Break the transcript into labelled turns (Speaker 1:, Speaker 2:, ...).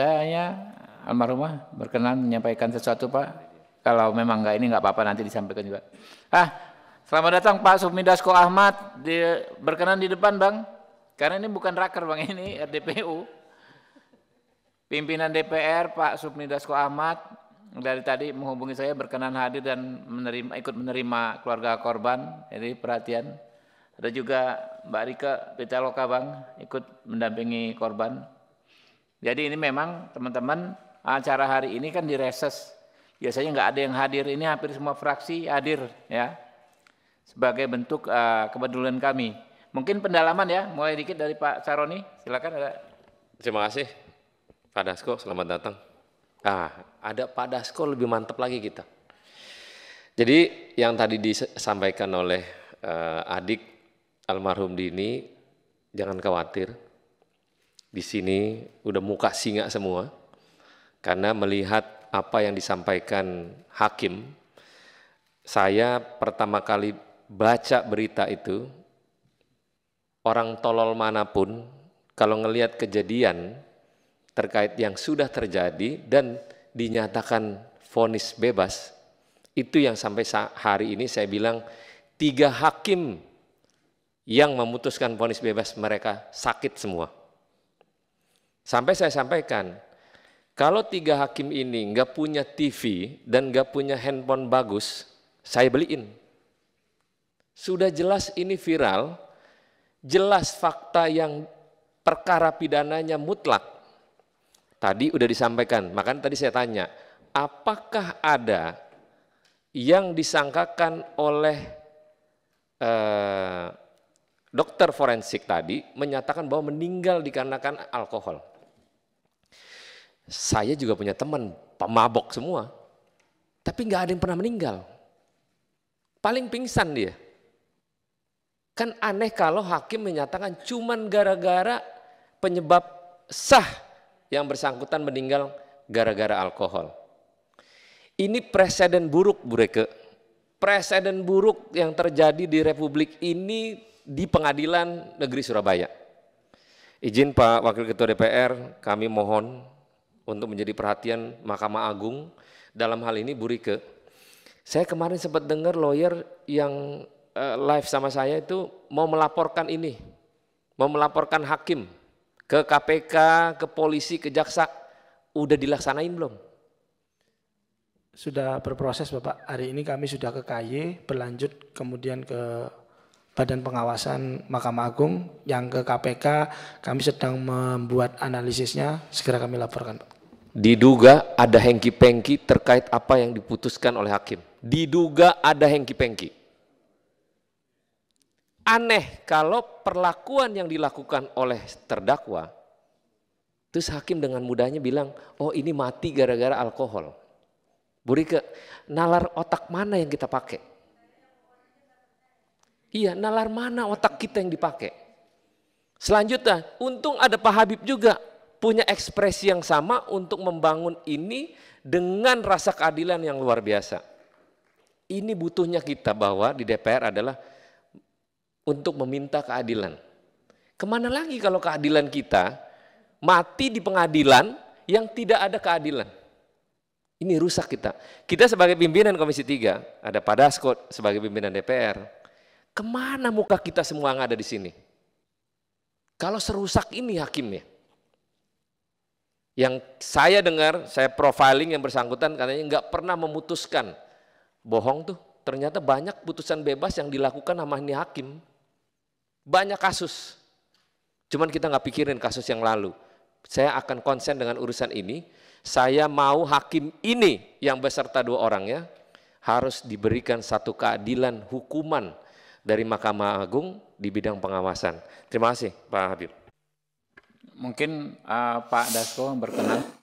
Speaker 1: Daya almarhumah berkenan menyampaikan sesuatu Pak. Kalau memang enggak ini enggak apa-apa nanti disampaikan juga. Ah, selamat datang Pak Sufmi Dasko Ahmad. Di, berkenan di depan Bang. Karena ini bukan raker Bang ini RDPU. Pimpinan DPR Pak Sufmi Dasko Ahmad dari tadi menghubungi saya berkenan hadir dan menerima ikut menerima keluarga korban. Jadi perhatian. Ada juga Mbak Rika Pitaloka Bang ikut mendampingi korban. Jadi ini memang teman-teman acara hari ini kan di reses. Biasanya nggak ada yang hadir, ini hampir semua fraksi hadir ya. Sebagai bentuk uh, kepedulian kami. Mungkin pendalaman ya, mulai dikit dari Pak Saroni, silakan ada. Terima kasih Pak
Speaker 2: Dasko, selamat datang. Ah, ada Pak Dasko lebih mantap lagi kita. Jadi yang tadi disampaikan oleh uh, adik almarhum Dini, jangan khawatir, di sini udah muka singa semua karena melihat apa yang disampaikan hakim. Saya pertama kali baca berita itu, orang tolol manapun kalau ngelihat kejadian terkait yang sudah terjadi dan dinyatakan vonis bebas, itu yang sampai hari ini saya bilang tiga hakim yang memutuskan vonis bebas mereka sakit semua Sampai saya sampaikan, kalau tiga hakim ini nggak punya TV dan nggak punya handphone bagus, saya beliin. Sudah jelas ini viral, jelas fakta yang perkara pidananya mutlak. Tadi udah disampaikan, maka tadi saya tanya, apakah ada yang disangkakan oleh eh, dokter forensik tadi menyatakan bahwa meninggal dikarenakan alkohol. Saya juga punya teman pemabok semua, tapi nggak ada yang pernah meninggal. Paling pingsan dia. Kan aneh kalau hakim menyatakan cuman gara-gara penyebab sah yang bersangkutan meninggal gara-gara alkohol. Ini presiden buruk, Bu Reke. Presiden buruk yang terjadi di Republik ini di Pengadilan Negeri Surabaya. Izin Pak Wakil Ketua DPR, kami mohon untuk menjadi perhatian Mahkamah Agung dalam hal ini Bu Rike. Saya kemarin sempat dengar lawyer yang eh, live sama saya itu mau melaporkan ini, mau melaporkan hakim ke KPK, ke polisi, ke jaksa. Udah dilaksanain belum?
Speaker 1: Sudah berproses Bapak. Hari ini kami sudah ke KY, berlanjut kemudian ke Badan Pengawasan Mahkamah Agung yang ke KPK kami sedang membuat analisisnya segera kami laporkan Pak.
Speaker 2: Diduga ada hengki-pengki terkait apa yang diputuskan oleh hakim. Diduga ada hengki-pengki. Aneh kalau perlakuan yang dilakukan oleh terdakwa Terus hakim dengan mudahnya bilang, oh ini mati gara-gara alkohol. Burike, nalar otak mana yang kita pakai? Iya, nalar mana otak kita yang dipakai? Selanjutnya, untung ada Pak Habib juga punya ekspresi yang sama untuk membangun ini dengan rasa keadilan yang luar biasa. Ini butuhnya kita bahwa di DPR adalah untuk meminta keadilan. Kemana lagi kalau keadilan kita mati di pengadilan yang tidak ada keadilan? Ini rusak kita. Kita sebagai pimpinan Komisi 3, ada Pak Dasko sebagai pimpinan DPR, Kemana muka kita semua yang ada di sini? Kalau serusak ini hakimnya. Yang saya dengar, saya profiling yang bersangkutan katanya nggak pernah memutuskan. Bohong tuh, ternyata banyak putusan bebas yang dilakukan sama ini hakim. Banyak kasus. Cuman kita nggak pikirin kasus yang lalu. Saya akan konsen dengan urusan ini. Saya mau hakim ini yang beserta dua orangnya harus diberikan satu keadilan hukuman dari Mahkamah Agung di bidang pengawasan. Terima kasih Pak Habib.
Speaker 1: Mungkin uh, Pak Dasko berkenan.